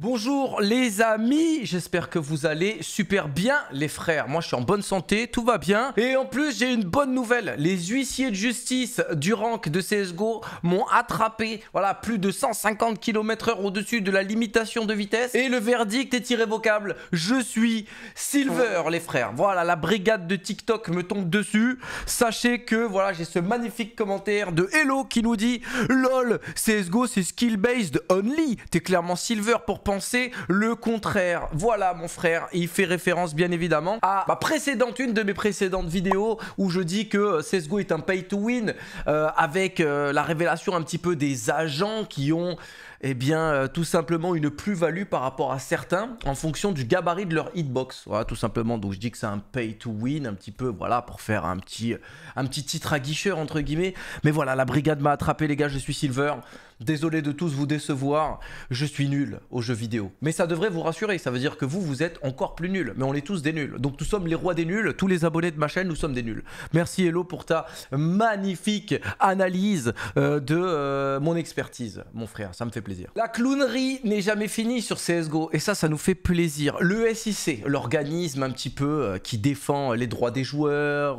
Bonjour les amis, j'espère que vous allez super bien les frères. Moi je suis en bonne santé, tout va bien. Et en plus j'ai une bonne nouvelle, les huissiers de justice du rank de CSGO m'ont attrapé, voilà, plus de 150 km h au-dessus de la limitation de vitesse. Et le verdict est irrévocable, je suis silver les frères. Voilà, la brigade de TikTok me tombe dessus. Sachez que voilà, j'ai ce magnifique commentaire de Hello qui nous dit « LOL, CSGO c'est skill-based only, t'es clairement silver pour penser le contraire. Voilà mon frère, il fait référence bien évidemment à ma précédente, une de mes précédentes vidéos où je dis que CSGO est un pay to win euh, avec euh, la révélation un petit peu des agents qui ont et eh bien, euh, tout simplement une plus-value par rapport à certains en fonction du gabarit de leur hitbox. Voilà, tout simplement. Donc, je dis que c'est un pay to win, un petit peu, voilà, pour faire un petit, un petit titre à guicheur, entre guillemets. Mais voilà, la brigade m'a attrapé, les gars, je suis Silver. Désolé de tous vous décevoir, je suis nul aux jeux vidéo. Mais ça devrait vous rassurer, ça veut dire que vous, vous êtes encore plus nul. Mais on est tous des nuls. Donc nous sommes les rois des nuls, tous les abonnés de ma chaîne, nous sommes des nuls. Merci Hello pour ta magnifique analyse euh, de euh, mon expertise, mon frère, ça me fait plaisir. La clownerie n'est jamais finie sur CSGO, et ça, ça nous fait plaisir. Le SIC, l'organisme un petit peu euh, qui défend les droits des joueurs,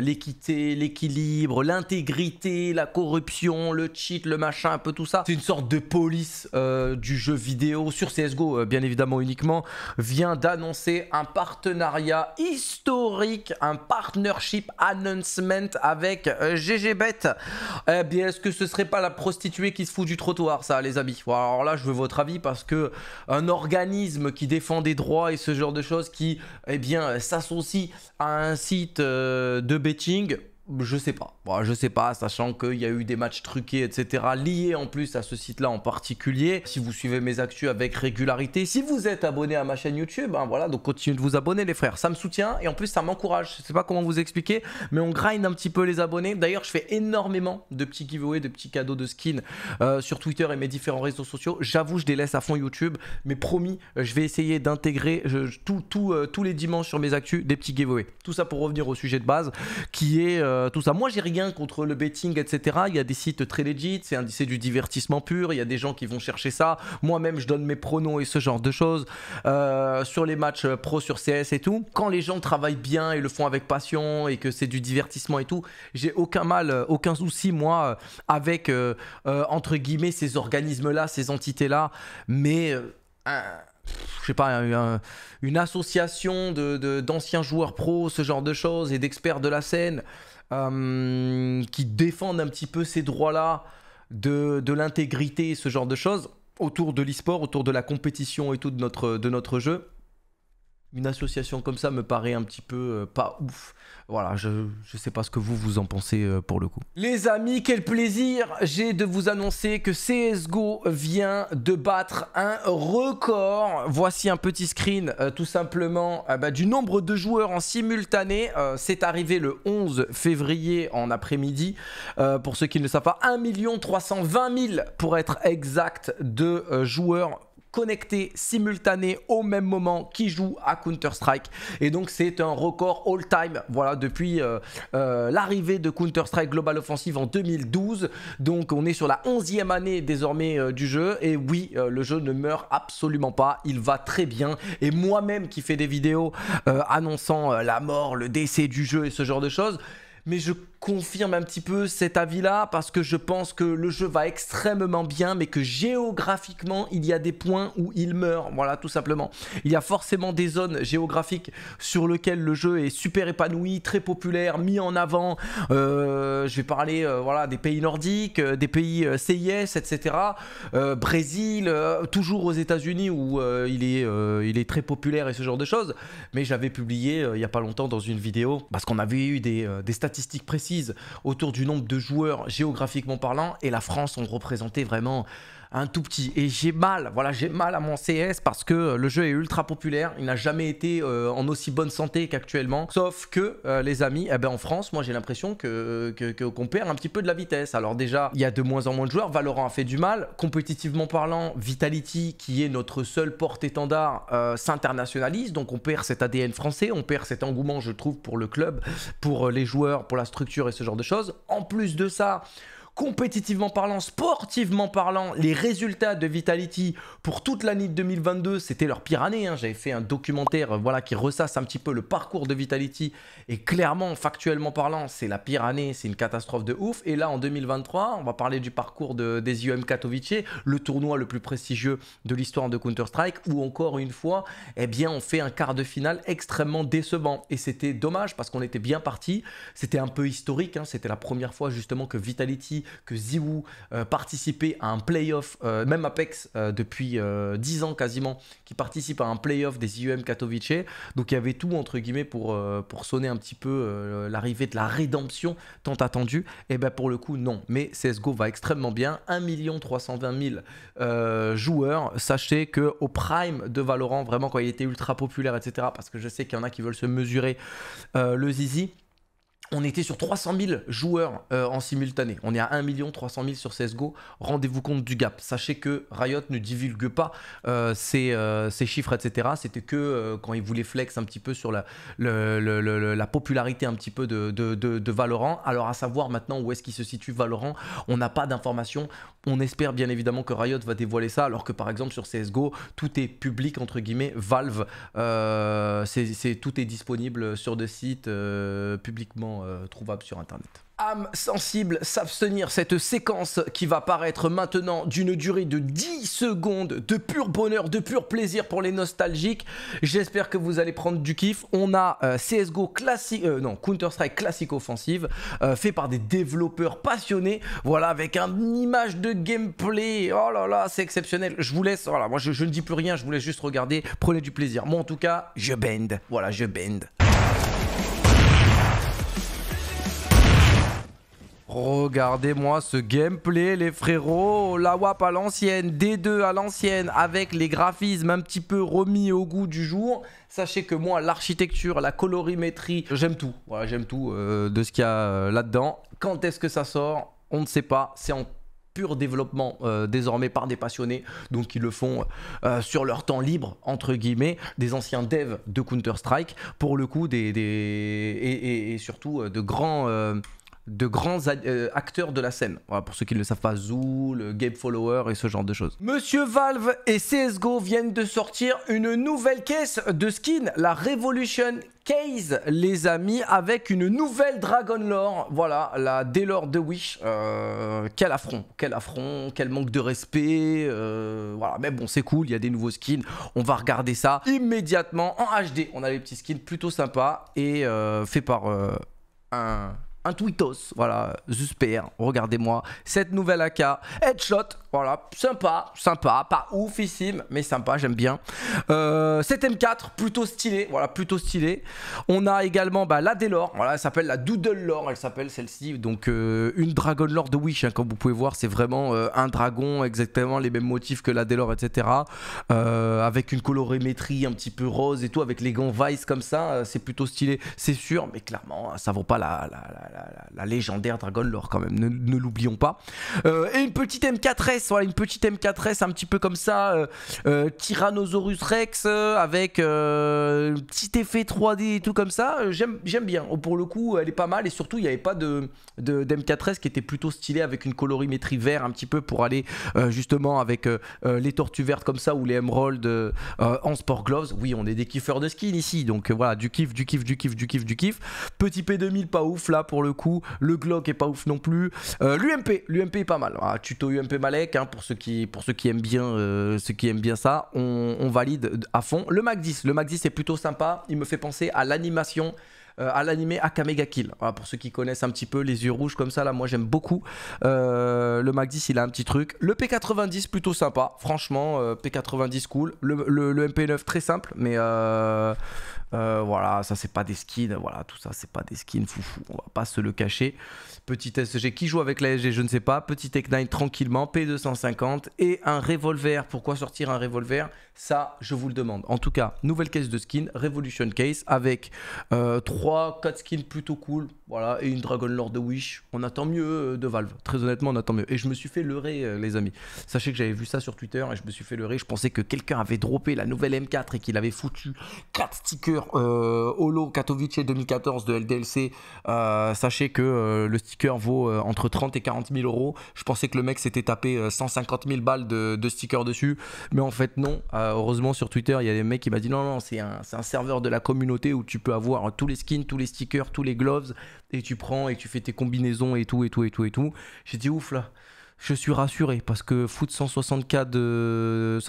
l'équité, l'équilibre, l'intégrité, la corruption, le cheat, le machin un peu tout ça. C'est une sorte de police euh, du jeu vidéo sur CSGO, euh, bien évidemment uniquement, vient d'annoncer un partenariat historique, un partnership announcement avec euh, GGBet. Eh bien, est-ce que ce serait pas la prostituée qui se fout du trottoir, ça, les amis Alors là, je veux votre avis parce que un organisme qui défend des droits et ce genre de choses qui, eh bien, s'associe à un site de betting je sais pas. Bon, je sais pas, sachant qu'il y a eu des matchs truqués, etc. liés en plus à ce site-là en particulier. Si vous suivez mes actus avec régularité, si vous êtes abonné à ma chaîne YouTube, hein, voilà, donc continuez de vous abonner les frères. Ça me soutient et en plus ça m'encourage. Je sais pas comment vous expliquer, mais on grind un petit peu les abonnés. D'ailleurs, je fais énormément de petits giveaways, de petits cadeaux de skins euh, sur Twitter et mes différents réseaux sociaux. J'avoue, je les laisse à fond YouTube, mais promis, je vais essayer d'intégrer euh, tous les dimanches sur mes actus des petits giveaways. Tout ça pour revenir au sujet de base qui est... Euh, euh, tout ça. Moi, j'ai rien contre le betting, etc. Il y a des sites très legit, c'est du divertissement pur, il y a des gens qui vont chercher ça. Moi-même, je donne mes pronoms et ce genre de choses euh, sur les matchs pro sur CS et tout. Quand les gens travaillent bien et le font avec passion et que c'est du divertissement et tout, j'ai aucun mal, euh, aucun souci, moi, avec, entre guillemets, ces organismes-là, ces entités-là. Mais je sais pas, une association d'anciens de, d'anciens joueurs pro, ce genre de choses, et d'experts de la scène. Euh, qui défendent un petit peu ces droits-là de, de l'intégrité, ce genre de choses, autour de l'e-sport, autour de la compétition et tout de notre, de notre jeu une association comme ça me paraît un petit peu euh, pas ouf. Voilà, je ne sais pas ce que vous vous en pensez euh, pour le coup. Les amis, quel plaisir j'ai de vous annoncer que CSGO vient de battre un record. Voici un petit screen euh, tout simplement bah, du nombre de joueurs en simultané. C'est arrivé le 11 février en après-midi. pour ceux qui ne savent pas, 1 320 000 pour être exact de joueurs connectés simultané au même moment qui jouent à Counter-Strike. Et donc c'est un record all-time, voilà, depuis euh, euh, l'arrivée de Counter-Strike Global Offensive en 2012. Donc on est sur la 11e année désormais euh, du jeu. Et oui, le jeu ne meurt absolument pas, il va très bien. Et moi-même qui fais des vidéos annonçant la mort, le décès du jeu et ce genre de choses, mais je confirme un petit peu cet avis-là parce que je pense que le jeu va extrêmement bien, mais que géographiquement, il y a des points où il meurt. Voilà, tout simplement. Il y a forcément des zones géographiques sur lesquelles le jeu est super épanoui, très populaire, mis en avant. Euh, je vais parler euh, voilà, des pays nordiques, euh, des pays CIS, etc. Brésil, toujours aux États-Unis où il, est, il est très populaire et ce genre de choses. Mais j'avais publié il n'y a pas longtemps dans une vidéo, parce qu'on avait eu des statistiques précises autour du nombre de joueurs géographiquement parlant. Et la France, ont représenté vraiment un tout petit. Et j'ai mal, voilà, j'ai mal à mon CS parce que euh, le jeu est ultra populaire. Il n'a jamais été euh, en aussi bonne santé qu'actuellement. Sauf que, euh, les amis, eh ben, en France, moi j'ai l'impression que, qu'on perd un petit peu de la vitesse. Alors déjà, il y a de moins en moins de joueurs. Valorant a fait du mal. Compétitivement parlant, Vitality, qui est notre seul porte-étendard, s'internationalise. Donc on perd cet ADN français, on perd cet engouement, je trouve, pour le club, pour les joueurs, pour la structure et ce genre de choses. En plus de ça, compétitivement parlant, sportivement parlant, les résultats de Vitality pour toute l'année 2022, c'était leur pire année. Hein. J'avais fait un documentaire euh, voilà, qui ressasse un petit peu le parcours de Vitality. Et clairement, factuellement parlant, c'est la pire année, c'est une catastrophe de ouf. Et là, en 2023, on va parler du parcours de, des IOM Katowice, le tournoi le plus prestigieux de l'histoire de Counter-Strike, où encore une fois, eh bien, on fait un quart de finale extrêmement décevant. Et c'était dommage parce qu'on était bien parti. C'était un peu historique. Hein. C'était la première fois justement que Vitality que Ziwu euh, participait à un playoff, euh, même Apex euh, depuis 10 ans quasiment, qui participe à un playoff des IUM Katowice. Donc il y avait tout entre guillemets pour, sonner un petit peu l'arrivée de la rédemption tant attendue. Et eh bien pour le coup, non. Mais CSGO va extrêmement bien. 1 320 000 joueurs. Sachez que au prime de Valorant, vraiment quand il était ultra populaire, etc., parce que je sais qu'il y en a qui veulent se mesurer le zizi on était sur 300 000 joueurs euh, en simultané. On est à 1 300 000 sur CSGO. Rendez-vous compte du gap. Sachez que Riot ne divulgue pas euh, ces ses, euh, chiffres, etc. C'était que quand il voulait flex un petit peu sur la, popularité un petit peu de, Valorant. Alors à savoir maintenant où est-ce qu'il se situe Valorant, on n'a pas d'informations. On espère bien évidemment que Riot va dévoiler ça, alors que par exemple sur CSGO, tout est public, entre guillemets, Valve, c'est tout est disponible sur des sites publiquement euh, trouvable sur internet âme sensible s'abstenir cette séquence qui va paraître maintenant d'une durée de 10 secondes de pur bonheur, de pur plaisir pour les nostalgiques. J'espère que vous allez prendre du kiff. On a euh, CSGO classique, euh, non, Counter-Strike classique offensive, fait par des développeurs passionnés. Voilà, avec un image de gameplay. Oh là là, c'est exceptionnel. Je vous laisse, voilà, moi je, je ne dis plus rien, je vous laisse juste regarder. Prenez du plaisir. Moi en tout cas, je bend. Voilà, je bend. Regardez-moi ce gameplay, les frérots. La WAP à l'ancienne, D2 à l'ancienne, avec les graphismes un petit peu remis au goût du jour. Sachez que moi, l'architecture, la colorimétrie, j'aime tout. Voilà, j'aime tout euh, de ce qu'il y a euh, là-dedans. Quand est-ce que ça sort On ne sait pas. C'est en pur développement euh, désormais par des passionnés, donc ils le font sur leur temps libre, entre guillemets, des anciens devs de Counter-Strike, pour le coup, des, Et, surtout de grands de grands euh, acteurs de la scène. Voilà, pour ceux qui ne le savent pas, Zool, euh, Game Follower et ce genre de choses. Monsieur Valve et CSGO viennent de sortir une nouvelle caisse de skins, la Revolution Case, les amis, avec une nouvelle Dragon Lore. Voilà, la lors de Wish. Euh, quel affront, quel affront, quel manque de respect. voilà, mais bon, c'est cool, il y a des nouveaux skins. On va regarder ça immédiatement en HD. On a les petits skins plutôt sympas et fait par un un Twitos, voilà, Zusper, regardez-moi, cette nouvelle AK, headshot, voilà, sympa, sympa, pas oufissime, mais sympa, j'aime bien. Euh, cette M4, plutôt stylé, voilà, plutôt stylé On a également bah, la Delore, voilà, elle s'appelle la Doodle Lore, elle s'appelle celle-ci, donc euh, une Dragon Lore de Wish, hein, comme vous pouvez voir, c'est vraiment euh, un dragon, exactement les mêmes motifs que la Delore, etc. Euh, avec une colorimétrie un petit peu rose et tout, avec les gants Vice comme ça, c'est plutôt stylé, c'est sûr, mais clairement, ça vaut pas la, la la, légendaire Dragon Lore quand même, ne, l'oublions pas. Euh, et une petite M4S, voilà, une petite M4S un petit peu comme ça, euh, euh, Tyrannosaurus Rex, avec un petit effet 3D et tout comme ça, j'aime bien. Oh, pour le coup, elle est pas mal et surtout, il n'y avait pas de d'M4S qui était plutôt stylé avec une colorimétrie vert un petit peu pour aller justement avec les tortues vertes comme ça ou les Emerald en sport gloves. Oui, on est des kiffeurs de skin ici, donc voilà, du kiff, du kiff, du kiff, du kiff, du kiff. Petit P2000 pas ouf là pour le coup. Le Glock est pas ouf non plus. Euh, L'UMP, l'UMP est pas mal. Ah, tuto UMP Malek, hein, pour, ceux qui, pour ceux qui aiment bien, euh, ceux qui aiment bien ça, on, on valide à fond. Le Mac 10, le Mac 10 est plutôt sympa. Il me fait penser à l'animation euh, à l'animé Akamega Kill. pour ceux qui connaissent un petit peu les yeux rouges comme ça, là, moi j'aime beaucoup. Euh, le Mac 10, il a un petit truc. Le P90, plutôt sympa. Franchement, euh, P90 cool. Le, MP9, très simple, mais. voilà, ça c'est pas des skins, voilà, tout ça c'est pas des skins foufou, on va pas se le cacher. Petit SG qui joue avec la SG, je ne sais pas, petit Tech 9 tranquillement, P250 et un revolver. Pourquoi sortir un revolver Ça, je vous le demande. En tout cas, nouvelle caisse de skin. Revolution Case avec 3 3, 4 skills plutôt cool, voilà, et une Dragon Lord de Wish. On attend mieux euh, de Valve. Très honnêtement, on attend mieux. Et je me suis fait leurrer, euh, les amis. Sachez que j'avais vu ça sur Twitter et je me suis fait leurrer. Je pensais que quelqu'un avait droppé la nouvelle M4 et qu'il avait foutu 4 stickers euh, Holo Katowice 2014 de LDLC. sachez que le sticker vaut entre 30 et 40 000 euros. Je pensais que le mec s'était tapé 150 000 balles de, stickers dessus. Mais en fait, non. heureusement, sur Twitter, il y a des mecs qui m'ont dit non, non, c'est un, un serveur de la communauté où tu peux avoir tous les skins, tous les stickers, tous les gloves et tu prends et tu fais tes combinaisons et tout et tout et tout et tout. J'ai dit ouf là, je suis rassuré parce que foutre 160 de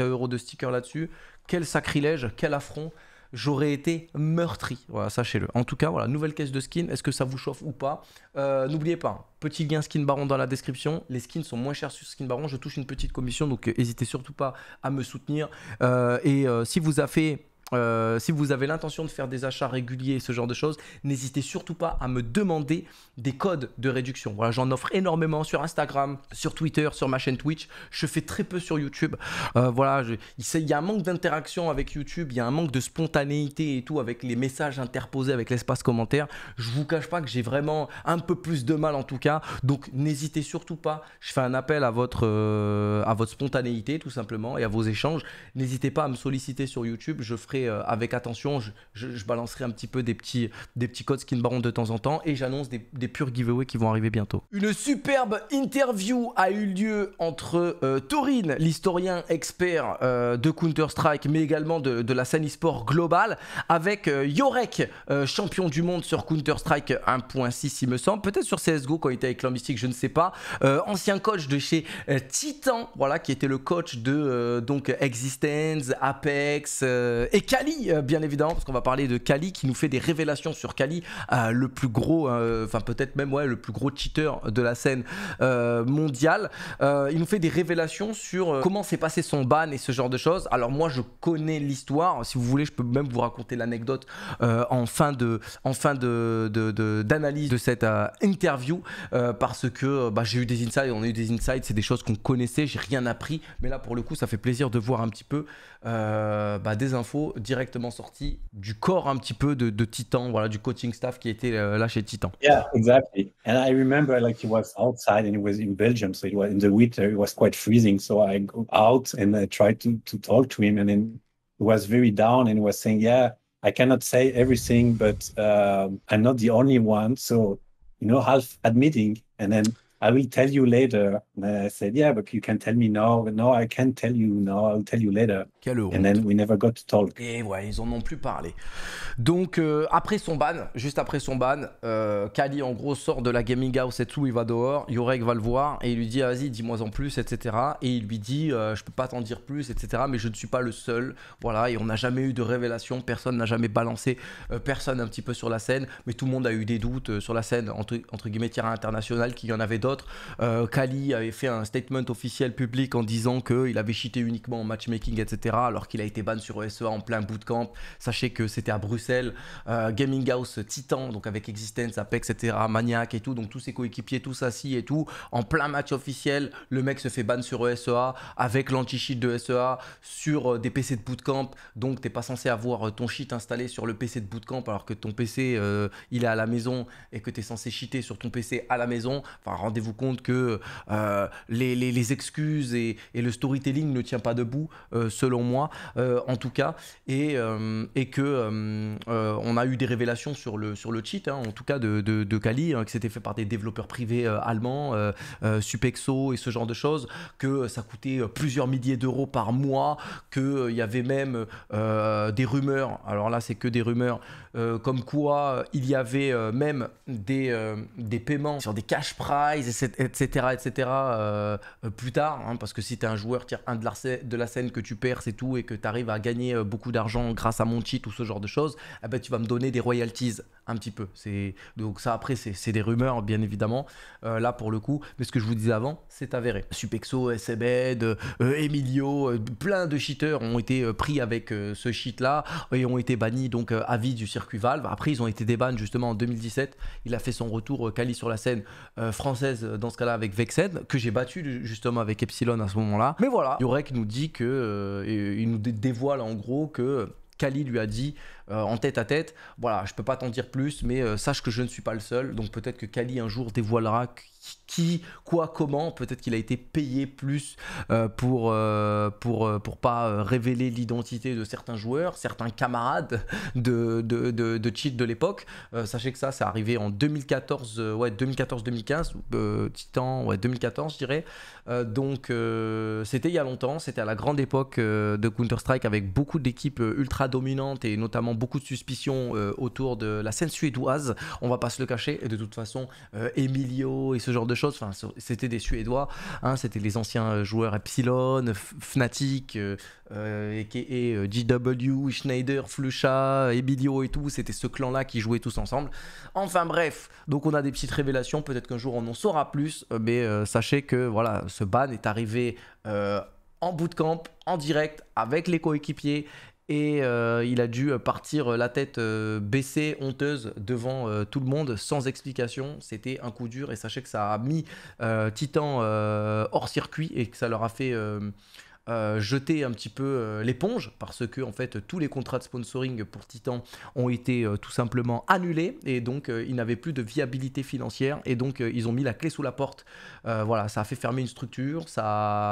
euros de stickers là-dessus, quel sacrilège, quel affront. J'aurais été meurtri, voilà, sachez-le. En tout cas, voilà, nouvelle caisse de skin. Est-ce que ça vous chauffe ou pas euh, N'oubliez pas, hein, petit lien skin baron dans la description. Les skins sont moins chers sur skin baron. Je touche une petite commission, donc euh, n'hésitez surtout pas à me soutenir. Euh, et si vous avez fait euh, si vous avez l'intention de faire des achats réguliers, ce genre de choses, n'hésitez surtout pas à me demander des codes de réduction. Voilà, j'en offre énormément sur Instagram, sur Twitter, sur ma chaîne Twitch. Je fais très peu sur YouTube. Euh, voilà, il y a un manque d'interaction avec YouTube, il y a un manque de spontanéité et tout avec les messages interposés avec l'espace commentaire. Je vous cache pas que j'ai vraiment un peu plus de mal en tout cas. Donc n'hésitez surtout pas. Je fais un appel à votre euh, à votre spontanéité tout simplement et à vos échanges. N'hésitez pas à me solliciter sur YouTube. Je ferai euh, avec attention. Je, balancerai un petit peu des petits, des petits codes skin baron de temps en temps et j'annonce des, des purs giveaways qui vont arriver bientôt. Une superbe interview a eu lieu entre euh, Torin, l'historien expert euh, de Counter-Strike, mais également de, la scène e-sport globale, avec Yorek, champion du monde sur Counter-Strike 1.6, il me semble, peut-être sur CSGO quand il était avec Lambistique je ne sais pas, ancien coach de chez Titan, voilà, qui était le coach de donc Existence, Apex, et Kali, euh, bien évidemment, parce qu'on va parler de Kali qui nous fait des révélations sur Kali, euh, le plus gros, euh, enfin peut-être même ouais, le plus gros cheater de la scène mondiale. il nous fait des révélations sur comment s'est passé son ban et ce genre de choses. Alors moi, je connais l'histoire. Si vous voulez, je peux même vous raconter l'anecdote en fin de, de, d'analyse de, cette interview parce que bah, j'ai eu des insights, on a eu des insights, c'est des choses qu'on connaissait, j'ai rien appris, mais là pour le coup, ça fait plaisir de voir un petit peu euh, bah, des infos directement sorties du corps un petit peu de, Titan, voilà, du coaching staff qui était euh, là chez Titan. Yeah, exactly. And I remember like he was outside and he was in Belgium, so it was in the winter, it was quite freezing. So I go out and I tried to, to talk to him, and then he was very down and he was saying, "Yeah, I cannot say everything, but um, I'm not the only one." So you know, half admitting, and then I will tell you later. And I said, yeah, but you can tell me now. No, I can't tell you now. I'll tell you later. then we never got to talk. Et eh ouais, ils en ont plus parlé. Donc, euh, après son ban, juste après son ban, euh, Kali, en gros, sort de la gaming house et tout. Il va dehors. Yorek va le voir et il lui dit, vas-y, dis-moi en plus, etc. Et il lui dit, je euh, je peux pas t'en dire plus, etc. Mais je ne suis pas le seul. Voilà. Et on n'a jamais eu de révélation. Personne n'a jamais balancé personne un petit peu sur la scène. Mais tout le monde a eu des doutes sur la scène, entre, entre guillemets, international, qu'il y en avait euh, Kali avait fait un statement officiel public en disant que qu'il avait cheaté uniquement en matchmaking, etc. Alors qu'il a été ban sur ESEA en plein bootcamp. Sachez que c'était à Bruxelles. Euh, Gaming House Titan, donc avec Existence, Apex, etc. Maniac et tout. Donc tous ses coéquipiers, tous assis et tout. En plein match officiel, le mec se fait ban sur ESEA avec l'anti-cheat de e SEA sur euh, des PC de bootcamp. Donc t'es pas censé avoir ton cheat installé sur le PC de bootcamp alors que ton PC il est à la maison et que tu es censé cheater sur ton PC à la maison. Enfin, vous compte que euh, les, excuses et, le storytelling ne tient pas debout, euh, selon moi, euh, en tout cas, et, et que on a eu des révélations sur le, sur le cheat, hein, en tout cas de, de, Kali, hein, que c'était fait par des développeurs privés allemands, Supexo et ce genre de choses, que ça coûtait plusieurs milliers d'euros par mois, qu'il y avait même des rumeurs, alors là c'est que des rumeurs, comme quoi il y avait même des, des paiements sur des cash prizes etc. etc. Euh, plus tard, hein, parce que si tu es un joueur tire un de la, de la scène que tu perds, c'est tout, et que tu arrives à gagner euh, beaucoup d'argent grâce à mon cheat ou ce genre de choses, eh ben, tu vas me donner des royalties un petit peu. Donc ça après, c'est des rumeurs, bien évidemment, euh, là pour le coup, mais ce que je vous disais avant, c'est avéré. Supexo, S&B e e Emilio, plein de cheaters ont été pris avec ce cheat-là et ont été bannis donc à vie du circuit Valve. Après, ils ont été débannés justement en 2017. Il a fait son retour Cali sur la scène française euh, dans ce cas-là avec Vexen que j'ai battu justement avec Epsilon à ce moment-là. Mais voilà, Yorek nous dit que, euh, il nous dévoile en gros que Kali lui a dit euh, en tête à tête. Voilà, je peux pas t'en dire plus, mais euh, sache que je ne suis pas le seul. Donc peut-être que Kali un jour dévoilera qui, quoi, comment. Peut-être qu'il a été payé plus euh, pour, pour, pour pas révéler l'identité de certains joueurs, certains camarades de, de, de, cheat de l'époque. sachez que ça, c'est arrivé en 2014, ouais, 2014-2015, Titan, ouais, 2014, je dirais. donc, c'était il y a longtemps, c'était à la grande époque de Counter-Strike avec beaucoup d'équipes ultra dominantes et notamment beaucoup de suspicions euh, autour de la scène suédoise. On va pas se le cacher. de toute façon, euh, Emilio et ce genre de choses, c'était des Suédois. Hein. c'était les anciens euh, joueurs Epsilon, Fnatic, et, GW, Schneider, Flucha, Emilio et tout. C'était ce clan-là qui jouait tous ensemble. Enfin bref, donc on a des petites révélations. Peut-être qu'un jour on en saura plus, mais sachez que voilà, ce ban est arrivé. en bootcamp, en direct, avec les coéquipiers et euh, il a dû euh, partir euh, la tête baissée, honteuse, devant tout le monde, sans explication. C'était un coup dur et sachez que ça a mis Titan hors circuit et que ça leur a fait euh, jeter un petit peu euh, l'éponge parce que en fait tous les contrats de sponsoring pour Titan ont été euh, tout simplement annulés et donc ils n'avaient plus de viabilité financière et donc ils ont mis la clé sous la porte. voilà, ça a fait fermer une structure, ça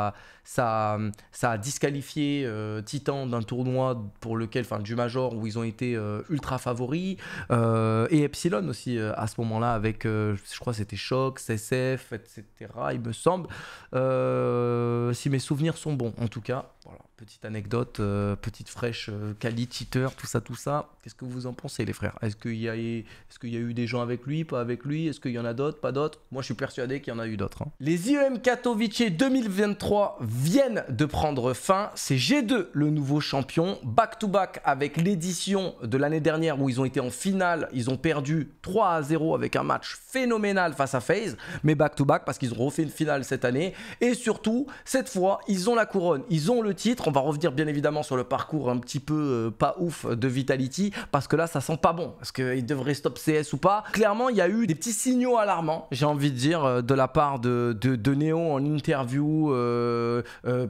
a, ça, ça a disqualifié Titan d'un tournoi pour lequel, enfin du major où ils ont été ultra favoris et Epsilon aussi à ce moment-là avec, je crois c'était Shock, CSF, etc. Il me semble, si mes souvenirs sont bons. En tout cas, voilà petite anecdote, euh, petite fraîche, euh, cheater tout ça, tout ça. Qu'est-ce que vous en pensez, les frères Est-ce qu'il y, a... eu des gens avec lui, pas avec lui Est-ce qu'il y en a d'autres, pas d'autres Moi, je suis persuadé qu'il y en a eu d'autres. Hein. Les IEM Katowice 2023 viennent de prendre fin. C'est G2, le nouveau champion, back-to-back avec l'édition de l'année dernière où ils ont été en finale. Ils ont perdu 3 à 0 avec un match phénoménal face à FaZe, mais back-to-back parce qu'ils ont refait une finale cette année. Et surtout, cette fois, ils ont la couronne, ils ont le titre va revenir bien évidemment sur le parcours un petit peu euh, pas ouf de Vitality parce que là ça sent pas bon. Est-ce qu'il devrait stop CS ou pas Clairement il y a eu des petits signaux alarmants, j'ai envie de dire, euh, de la part de, de, en interview euh,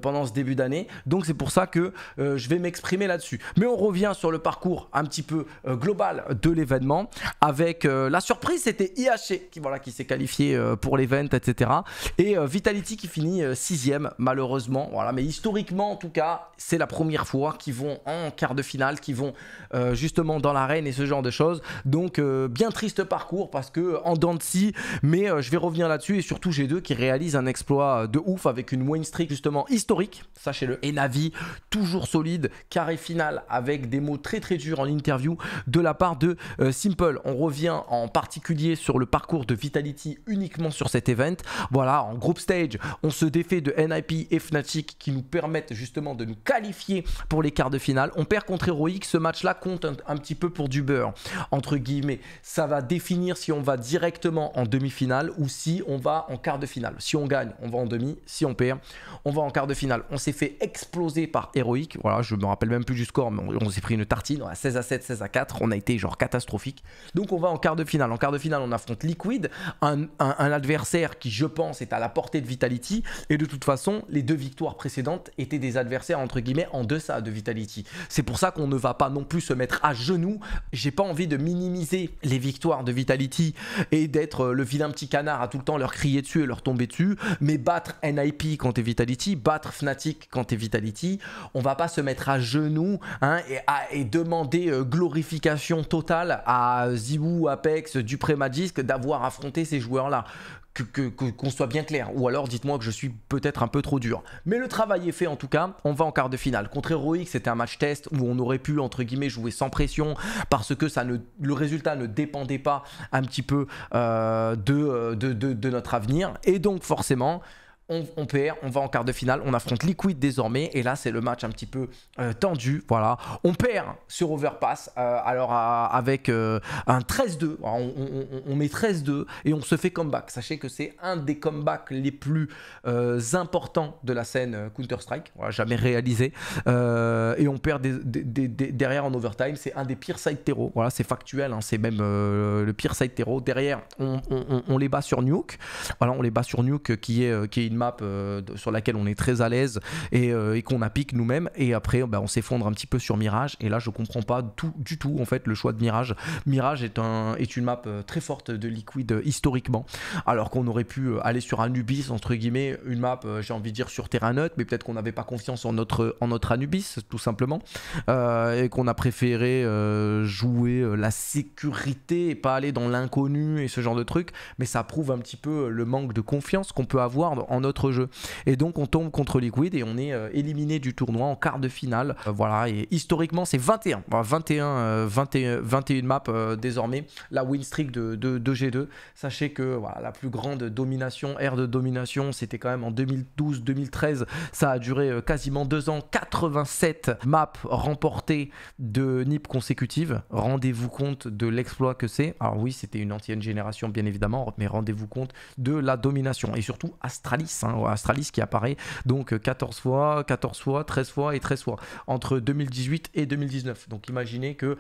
pendant ce début d'année. Donc c'est pour ça que je vais m'exprimer là-dessus. Mais on revient sur le parcours un petit peu global de l'événement avec la surprise c'était IHC qui voilà qui s'est qualifié pour l'event etc. Et Vitality qui finit sixième malheureusement. Voilà mais historiquement en tout cas c'est la première fois qu'ils vont en quart de finale, qu'ils vont euh, justement dans l'arène et ce genre de choses. Donc, euh, bien triste parcours parce que en dents mais euh, je vais revenir là-dessus. Et surtout, G2 qui réalise un exploit de ouf avec une win streak justement historique. Sachez-le, et Navi, toujours solide, carré final avec des mots très très durs en interview de la part de Simple. On revient en particulier sur le parcours de Vitality uniquement sur cet event. Voilà, en group stage, on se défait de NIP et Fnatic qui nous permettent justement de nous qualifier pour les quarts de finale. On perd contre héroïque. ce match-là compte un, petit peu pour du beurre, entre guillemets. Ça va définir si on va directement en demi-finale ou si on va en quart de finale. Si on gagne, on va en demi. Si on perd, on va en quart de finale. On s'est fait exploser par héroïque. Voilà, je me rappelle même plus du score, mais on, s'est pris une tartine. 16 à 7, 16 à 4. On a été genre catastrophique. Donc on va en quart de finale. En quart de finale, on affronte Liquid, un adversaire qui, je pense, est à la portée de Vitality. Et de toute façon, les deux victoires précédentes étaient des adversaires entre guillemets en deçà de Vitality. C'est pour ça qu'on ne va pas non plus se mettre à genoux. J'ai pas envie de minimiser les victoires de Vitality et d'être euh, le vilain petit canard à tout le temps leur crier dessus et leur tomber dessus. Mais battre NIP quand t'es Vitality, battre Fnatic quand t'es Vitality, on va pas se mettre à genoux hein, et, demander euh, glorification totale à zibou Apex, Dupré Magisk d'avoir affronté ces joueurs-là qu'on soit bien clair. Ou alors dites-moi que je suis peut-être un peu trop dur. Mais le travail est fait en tout cas. On va en quart de finale. Contre Heroic, c'était un match test où on aurait pu entre guillemets jouer sans pression parce que ça ne, le résultat ne dépendait pas un petit peu euh, euh, de, de notre avenir. Et donc forcément on, perd, on va en quart de finale, on affronte Liquid désormais, et là c'est le match un petit peu euh, tendu, voilà. On perd sur Overpass, euh, alors avec euh, un 13-2, on, met 13-2 et on se fait comeback. Sachez que c'est un des comebacks les plus importants de la scène Counter-Strike, jamais réalisé, et on perd derrière en overtime, c'est un des pires side terreaux, voilà, c'est factuel, hein, c'est même le pire side terreau. Derrière, on, les bat sur Nuke, voilà, on les bat sur Nuke qui est, qui est une map euh, sur laquelle on est très à l'aise et, euh, qu'on applique nous-mêmes. Et après, bah, on s'effondre un petit peu sur Mirage. Et là, je comprends pas tout, du tout en fait le choix de Mirage. Mirage est, un, est une map euh, très forte de Liquid historiquement, alors qu'on aurait pu aller sur Anubis entre guillemets, une map, j'ai envie de dire sur Terra Neutre mais peut-être qu'on n'avait pas confiance en notre, en notre Anubis tout simplement, et qu'on a préféré jouer la sécurité et pas aller dans l'inconnu et ce genre de truc. Mais ça prouve un petit peu le manque de confiance qu'on peut avoir en notre jeu. Et donc on tombe contre Liquid et on est euh, éliminé du tournoi en quart de finale. Euh, voilà, et historiquement c'est 21. 21, 21, 21 maps euh, désormais, la win streak de, de, G2. Sachez que la plus grande domination, ère de domination, c'était quand même en 2012-2013. Ça a duré quasiment deux ans, 87 maps remportées de NIP consécutives. Rendez-vous compte de l'exploit que c'est. Alors oui, c'était une ancienne génération bien évidemment, mais rendez-vous compte de la domination et surtout Astralis Hein, Astralis, qui apparaît donc 14 euh, fois, 14 fois, 13 fois et 13 fois entre 2018 et 2019. Donc imaginez que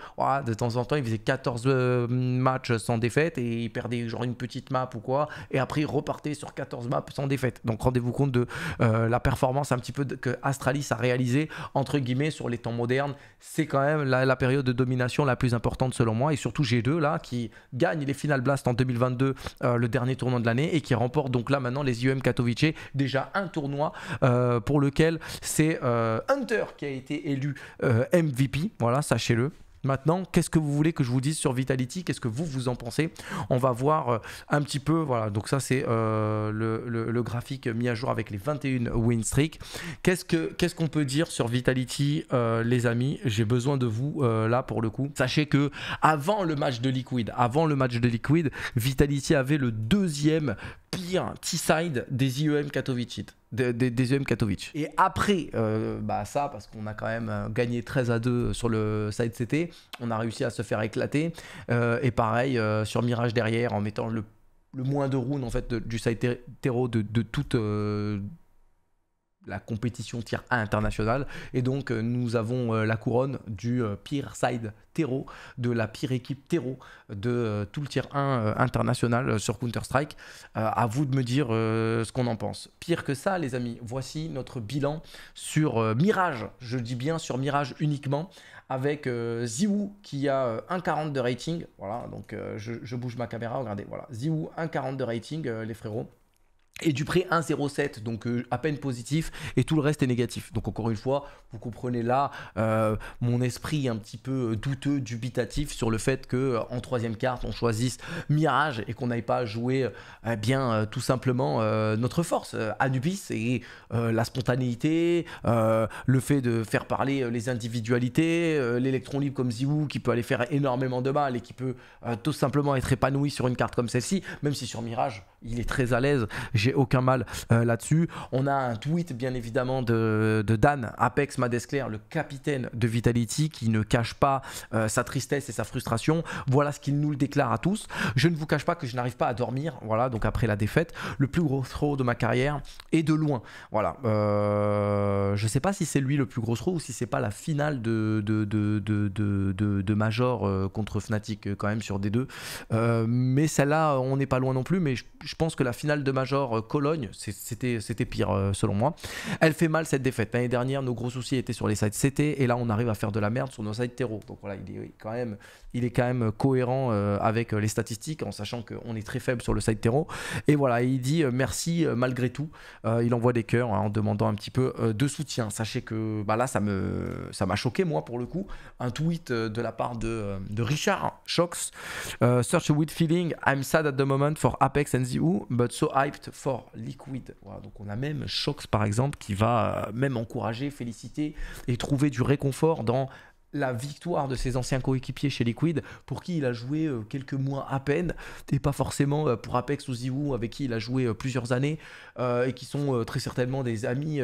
de temps en temps il faisait 14 euh, matchs sans défaite et il perdait genre une petite map ou quoi et après il repartait sur 14 maps sans défaite. Donc rendez-vous compte de euh, la performance un petit peu que Astralis a réalisé entre guillemets sur les temps modernes. C'est quand même la, période de domination la plus importante selon moi et surtout G2 là qui gagne les Final Blast en 2022 le dernier tournoi de l'année et qui remporte donc là maintenant les IEM Katowice déjà un tournoi euh, pour lequel c'est euh, Hunter qui a été élu euh, MVP. Voilà, sachez-le. Maintenant, qu'est-ce que vous voulez que je vous dise sur Vitality Qu'est-ce que vous, vous en pensez On va voir euh, un petit peu. Voilà, donc ça, c'est euh, le, graphique mis à jour avec les 21 win streak. Qu'est-ce qu'on peut dire sur Vitality, euh, les amis J'ai besoin de vous là pour le coup. Sachez que avant le match de Liquid, avant le match de Liquid, Vitality avait le deuxième pire T-side des IEM Katowice des EM Katowice. Et après euh, bah ça, parce qu'on a quand même euh, gagné 13 à 2 sur le side CT, on a réussi à se faire éclater. Euh, et pareil, sur Mirage derrière, en mettant le, le moins de rounds en fait, du side terreau de, toute la compétition tir 1 internationale. Et donc, euh, nous avons euh, la couronne du euh, pire side terreau, de la pire équipe terreau de tout le tir 1 international sur Counter-Strike. à vous de me dire ce qu'on en pense. Pire que ça, les amis, voici notre bilan sur Mirage. Je dis bien sur Mirage uniquement avec euh, qui a 1,40 de rating. Voilà, donc je, bouge ma caméra, regardez, voilà. Ziwu 1,40 de rating, les frérots et du prix 1,07, donc euh, à peine positif, et tout le reste est négatif. Donc encore une fois, vous comprenez là euh, mon esprit un petit peu euh, douteux, dubitatif sur le fait que en troisième carte on choisisse Mirage et qu'on n'aille pas jouer eh bien tout simplement notre force Anubis et la spontanéité, le fait de faire parler les individualités, l'électron libre comme Ziou qui peut aller faire énormément de mal et qui peut tout simplement être épanoui sur une carte comme celle-ci, même si sur Mirage il est très à l'aise j'ai aucun mal euh, là-dessus. On a un tweet bien évidemment de, Dan Apex madescler le capitaine de Vitality, qui ne cache pas euh, sa tristesse et sa frustration. Voilà ce qu'il nous le déclare à tous. Je ne vous cache pas que je n'arrive pas à dormir. Voilà, donc après la défaite, le plus gros throw de ma carrière est de loin. Voilà, euh, je sais pas si c'est lui le plus gros throw ou si c'est pas la finale de de, Major euh, contre Fnatic quand même sur D2. mais celle-là, on n'est pas loin non plus. Mais je pense que la finale de Major euh, Cologne. C'était pire euh, selon moi. Elle fait mal cette défaite. L'année dernière, nos gros soucis étaient sur les sites CT et là, on arrive à faire de la merde sur nos sites terreau. Donc voilà, il est quand même, il est quand même euh, cohérent avec les statistiques en sachant qu'on est très faible sur le site terreau. Et voilà, il dit merci malgré tout. il envoie des cœurs hein, en demandant un petit peu de soutien. Sachez que bah là, ça me, ça m'a choqué moi pour le coup. Un tweet de la part de, de Richard Shox. search with feeling. I'm sad at the moment for Apex and ZU, but so hyped liquide. donc on a même Shox par exemple qui va euh, même encourager, féliciter et trouver du réconfort dans la victoire de ses anciens coéquipiers chez Liquid, pour qui il a joué euh, quelques mois à peine, et pas forcément euh, pour Apex ou Ziwoo, avec qui il a joué euh, plusieurs années, et qui sont très certainement des amis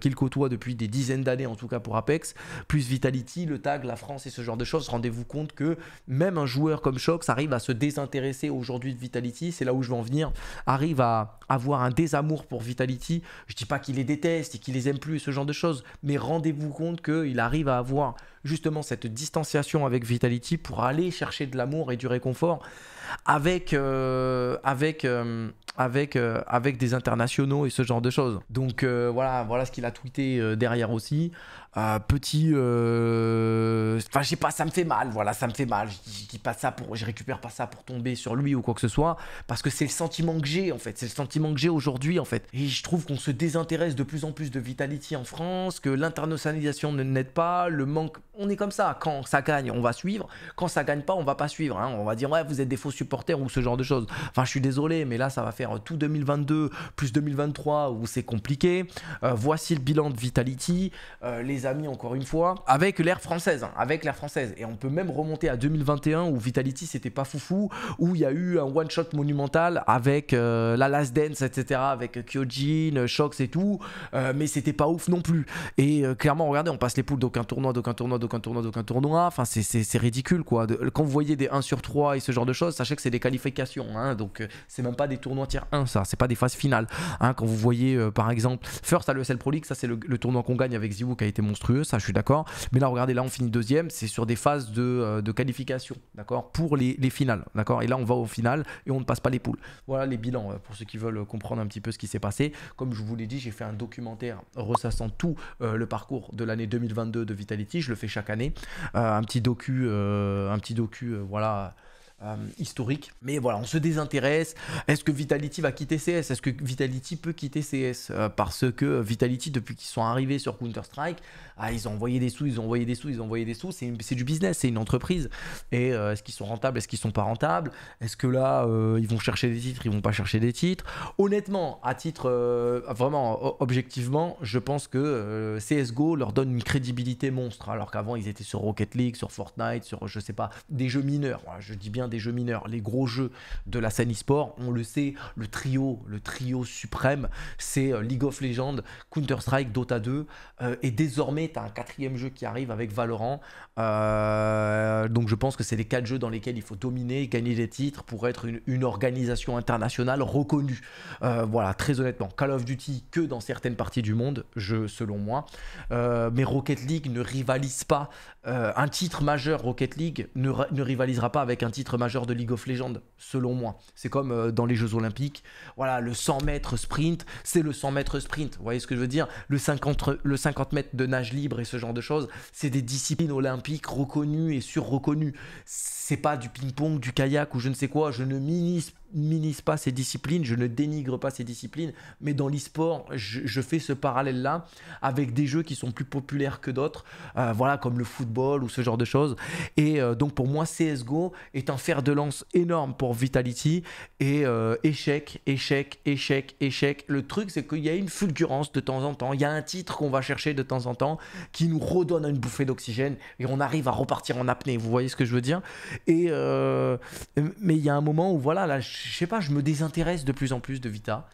qu'il côtoie depuis des dizaines d'années, en tout cas pour Apex, plus Vitality, le tag, la France et ce genre de choses. Rendez-vous compte que même un joueur comme Shox arrive à se désintéresser aujourd'hui de Vitality, c'est là où je veux en venir, arrive à avoir un désamour pour Vitality. Je dis pas qu'il les déteste et qu'il les aime plus, ce genre de choses, mais rendez-vous compte qu'il arrive à avoir justement cette distanciation avec Vitality pour aller chercher de l'amour et du réconfort avec, euh, avec, euh, avec, euh, avec des internationaux et ce genre de choses. Donc voilà, voilà ce qu'il a tweeté derrière aussi petit. Euh, enfin, je pas, ça me fait mal, voilà, ça me fait mal. Je, dis pas ça pour. Je récupère pas ça pour tomber sur lui ou quoi que ce soit, parce que c'est le sentiment que j'ai, en fait. C'est le sentiment que j'ai aujourd'hui, en fait. Et je trouve qu'on se désintéresse de plus en plus de Vitality en France, que l'internationalisation ne n'aide pas, le manque. On est comme ça. Quand ça gagne, on va suivre. Quand ça gagne pas, on va pas suivre. Hein. On va dire, ouais, vous êtes des faux supporters ou ce genre de choses. Enfin, je suis désolé, mais là, ça va faire tout 2022 plus 2023 où c'est compliqué. Euh, voici le bilan de Vitality. Euh, les amis, encore une fois, avec l'ère française, hein, avec l'ère française. Et on peut même remonter à 2021 où Vitality c'était pas foufou, où il y a eu un one shot monumental avec euh, la Last Dance, etc., avec Kyojin, Shox et tout, euh, mais c'était pas ouf non plus. Et euh, clairement, regardez, on passe les poules d'aucun tournoi, d'aucun tournoi, d'aucun tournoi, d'aucun tournoi. Enfin, c'est ridicule quoi. quand vous voyez des 1 sur 3 et ce genre de choses, sachez que c'est des qualifications, hein. donc c'est même pas des tournois tiers 1, ça, c'est pas des phases finales. Hein, quand vous voyez par exemple First à l'ESL Pro League, ça c'est le, tournoi qu'on gagne avec zywOo qui a été monstrueux, ça je suis d'accord. Mais là, regardez, là on finit deuxième, c'est sur des phases de, euh, qualification, d'accord Pour les, finales, d'accord Et là, on va au final et on ne passe pas les poules. Voilà les bilans, euh, pour ceux qui veulent euh, comprendre un petit peu ce qui s'est passé. Comme je vous l'ai dit, j'ai fait un documentaire ressassant tout le parcours de l'année 2022 de Vitality. Je le fais chaque année. un petit docu, un petit docu, voilà euh, historique. Mais voilà, on se désintéresse. Est-ce que Vitality va quitter CS Est-ce que Vitality peut quitter CS euh, Parce que Vitality, depuis qu'ils sont arrivés sur Counter-Strike, ah, ils ont envoyé des sous, ils ont envoyé des sous, ils ont envoyé des sous. C'est du business, c'est une entreprise. Et euh, est-ce qu'ils sont rentables Est-ce qu'ils sont pas rentables Est-ce que là, ils vont chercher des titres Ils vont pas chercher des titres Honnêtement, à titre vraiment objectivement, je pense que CSGO leur donne une crédibilité monstre. Alors qu'avant, ils étaient sur Rocket League, sur Fortnite, sur je sais pas, des jeux mineurs. je dis bien des jeux mineurs, les gros jeux de la scène e-sport, on le sait, le trio, le trio suprême, c'est euh, League of Legends, Counter-Strike, Dota 2, euh, et désormais, tu as un quatrième jeu qui arrive avec Valorant. Euh, donc je pense que c'est les quatre jeux dans lesquels il faut dominer, gagner des titres pour être une, organisation internationale reconnue. voilà, très honnêtement, Call of Duty que dans certaines parties du monde, je, selon moi. mais Rocket League ne rivalise pas. un titre majeur Rocket League ne, ne rivalisera pas avec un titre majeur de League of Legends, selon moi. C'est comme euh, dans les Jeux Olympiques. Voilà, le 100 mètres sprint, c'est le 100 mètres sprint. Vous voyez ce que je veux dire le 50, le 50 mètres de nage libre et ce genre de choses, c'est des disciplines olympiques reconnues et surreconnues. C'est pas du ping-pong, du kayak ou je ne sais quoi. Je ne minise, pas ces disciplines, je ne dénigre pas ces disciplines. Mais dans l'e-sport, je, fais ce parallèle-là avec des jeux qui sont plus populaires que d'autres. Euh, voilà, comme le football ou ce genre de choses. Et euh, donc pour moi, CSGO est un de lance énorme pour Vitality. Et euh, échec, échec, échec, échec. Le truc, c'est qu'il y a une fulgurance de temps en temps. Il y a un titre qu'on va chercher de temps en temps qui nous redonne une bouffée d'oxygène et on arrive à repartir en apnée. Vous voyez ce que je veux dire Et euh, mais il y a un moment où voilà, là, je sais pas, je me désintéresse de plus en plus de Vita.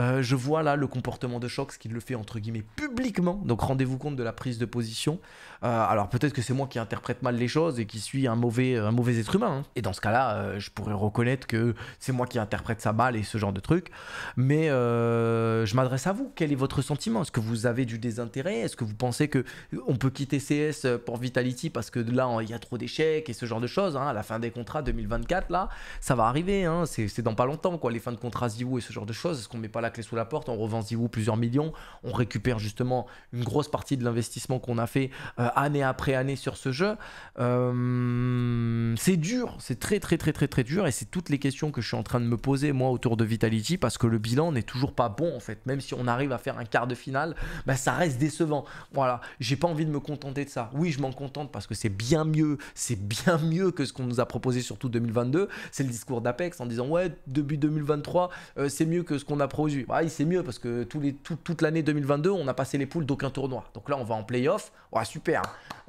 Euh, je vois là le comportement de choc, ce qu'il le fait entre guillemets publiquement. Donc rendez-vous compte de la prise de position. Euh, alors peut-être que c'est moi qui interprète mal les choses et qui suis un mauvais, un mauvais être humain. Hein. Et dans ce cas-là, euh, je pourrais reconnaître que c'est moi qui interprète ça mal et ce genre de truc. Mais euh, je m'adresse à vous. Quel est votre sentiment Est-ce que vous avez du désintérêt Est-ce que vous pensez que on peut quitter CS pour Vitality parce que là il y a trop d'échecs et ce genre de choses hein? à la fin des contrats 2024 là ça va arriver hein, c'est dans pas longtemps quoi les fins de contrats zivou et ce genre de choses est-ce qu'on met pas la clé sous la porte on revend zivou plusieurs millions on récupère justement une grosse partie de l'investissement qu'on a fait euh, année après année sur ce jeu. Euh, c'est dur, c'est très très très très très dur et c'est toutes les questions que je suis en train de me poser moi autour de Vitality parce que le bilan n'est toujours pas bon en fait. Même si on arrive à faire un quart de finale, bah, ça reste décevant. Voilà, j'ai pas envie de me contenter de ça. Oui, je m'en contente parce que c'est bien mieux, c'est bien mieux que ce qu'on nous a proposé surtout 2022. C'est le discours d'Apex en disant ouais début 2023 euh, c'est mieux que ce qu'on a produit. Bah, ouais c'est mieux parce que les, toute l'année 2022 on a passé les poules d'aucun tournoi. Donc là on va en playoff, ouais, super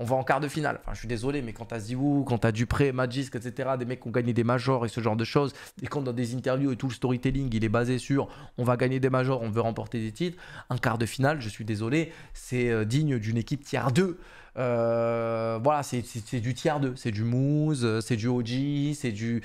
on va en quart de finale. Enfin, je suis désolé, mais quand t'as Ziwu, quand t'as Dupré, Magisk, etc., des mecs qui ont gagné des majors et ce genre de choses, et quand dans des interviews et tout le storytelling, il est basé sur on va gagner des majors, on veut remporter des titres, un quart de finale, je suis désolé, c'est euh, digne d'une équipe tiers 2. Euh, voilà, c'est du tiers 2, c'est du Moose, euh, c'est du OG, c'est du,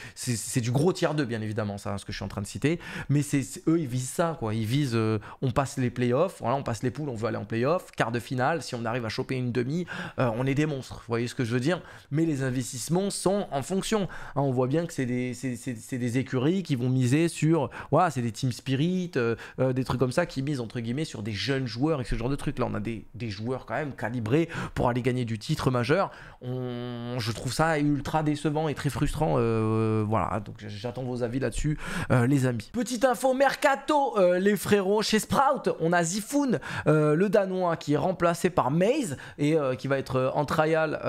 du gros tiers 2, bien évidemment, ça, hein, ce que je suis en train de citer. Mais c'est eux, ils visent ça, quoi. Ils visent, euh, on passe les playoffs, voilà, on passe les poules, on veut aller en playoffs, quart de finale, si on arrive à choper une demi, euh, on est des monstres, vous voyez ce que je veux dire Mais les investissements sont en fonction. Hein, on voit bien que c'est des, écuries qui vont miser sur, voilà, c'est des Team Spirit, des trucs comme ça, qui misent, entre guillemets, sur des jeunes joueurs et ce genre de trucs. Là, on a des, des joueurs quand même calibrés pour aller gagner du titre majeur je trouve ça ultra décevant et très frustrant. Euh, euh, voilà, donc j'attends vos avis là-dessus, euh, les amis. Petite info mercato, les frérots. Chez Sprout, on a Zifun, le Danois, qui est remplacé par Maze et qui va être en trial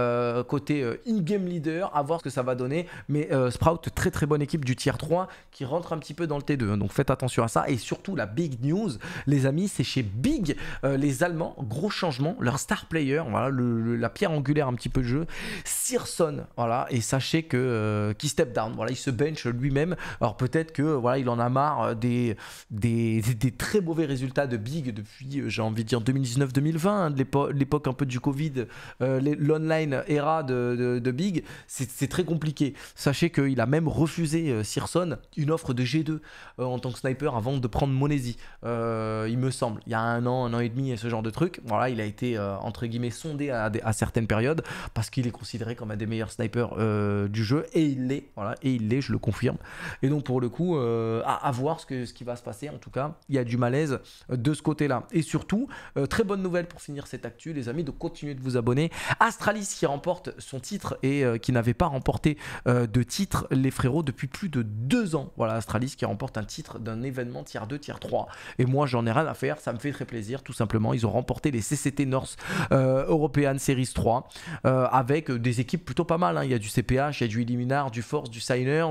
côté in-game leader. À voir ce que ça va donner. Mais Sprout, très très bonne équipe du tier 3 qui rentre un petit peu dans le T2. donc faites attention à ça. Et surtout, la big news, les amis, c'est chez Big, les Allemands, gros changement, leur star player, voilà, la pierre angulaire petit peu de jeu. Sirson voilà, et sachez que euh, qui step down, voilà, il se bench lui-même. Alors peut-être que voilà, il en a marre des, des, très mauvais résultats de Big depuis, euh, j'ai envie de dire 2019-2020, hein, l'époque un peu du Covid, euh, l'online era de, de, Big, c'est très compliqué. Sachez qu'il a même refusé Sirson une offre de G2 en tant que sniper avant de prendre Monesi, il me semble. Il y a un an, un an et demi, et ce genre de truc. Voilà, il a été entre guillemets sondé à certaines périodes parce qu'il est considéré comme un des meilleurs snipers euh, du jeu et il l'est, voilà, et il l'est, je le confirme. Et donc pour le coup, euh, à, voir ce, que, qui va se passer. En tout cas, il y a du malaise euh, de ce côté-là. Et surtout, très bonne nouvelle pour finir cette actu, les amis, de continuer de vous abonner. Astralis qui remporte son titre et qui n'avait pas remporté de titre, les frérots, depuis plus de deux ans. Voilà, Astralis qui remporte un titre d'un événement tier 2, tiers 3. Et moi, j'en ai rien à faire, ça me fait très plaisir, tout simplement. Ils ont remporté les CCT North European Series 3. Euh, avec des équipes plutôt pas mal. Hein. Il y a du CPH, il y a du Illuminar, du Force, du Signers,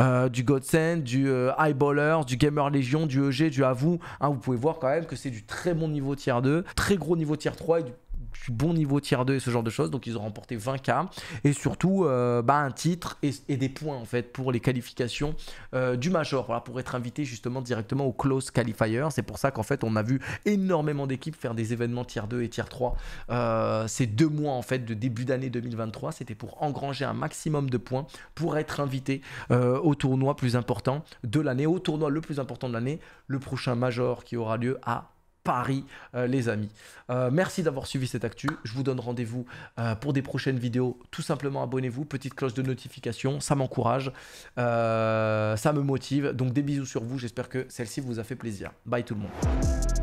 euh, du Godsend, du euh, Highballers du Gamer Legion, du EG, du Avou. Hein, vous pouvez voir quand même que c'est du très bon niveau tier 2, très gros niveau tier 3 et du du bon niveau tier 2 et ce genre de choses. Donc ils ont remporté 20K et surtout euh, bah, un titre et, des points en fait pour les qualifications euh, du Major. pour être invité justement directement au Close Qualifier. C'est pour ça qu'en fait on a vu énormément d'équipes faire des événements tier 2 et tier 3 euh, ces deux mois en fait de début d'année 2023. C'était pour engranger un maximum de points pour être invité au tournoi plus important de l'année, au tournoi le plus important de l'année, le prochain Major qui aura lieu à Paris, euh, les amis. Euh, merci d'avoir suivi cette actu. Je vous donne rendez-vous euh, pour des prochaines vidéos. Tout simplement, abonnez-vous. Petite cloche de notification. Ça m'encourage. ça me motive. Donc, des bisous sur vous. J'espère que celle-ci vous a fait plaisir. Bye tout le monde.